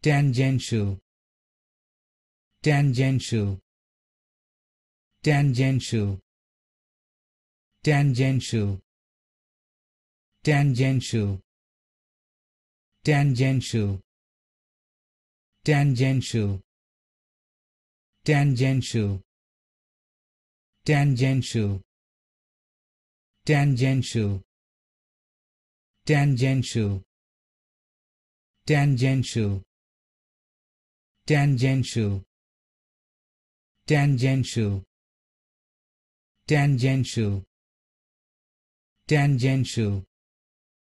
tangential tangential tangential tangential tangential tangential tangential tangential tangential tangential tangential tangential tangential tangential tangential tangential